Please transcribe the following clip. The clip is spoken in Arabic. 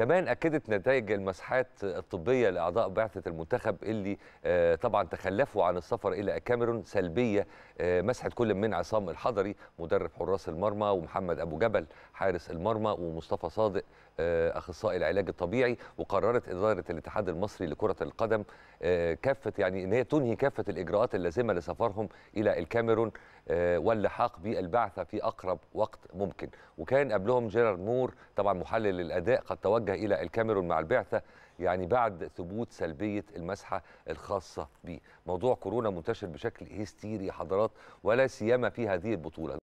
كمان اكدت نتائج المسحات الطبيه لاعضاء بعثه المنتخب اللي آه، طبعا تخلفوا عن السفر الى الكاميرون سلبيه آه، مسحت كل من عصام الحضري مدرب حراس المرمى ومحمد ابو جبل حارس المرمى ومصطفى صادق آه، اخصائي العلاج الطبيعي وقررت اداره الاتحاد المصري لكره القدم كافه يعني ان هي تنهي كافه الاجراءات اللازمه لسفرهم الى الكاميرون واللحاق بالبعثه في اقرب وقت ممكن وكان قبلهم جيرارد مور طبعا محلل الاداء قد توجه يتوجه إلى الكاميرون مع البعثة يعني بعد ثبوت سلبية المسحة الخاصة به موضوع كورونا منتشر بشكل هستيري حضرات ولا سيما في هذه البطولة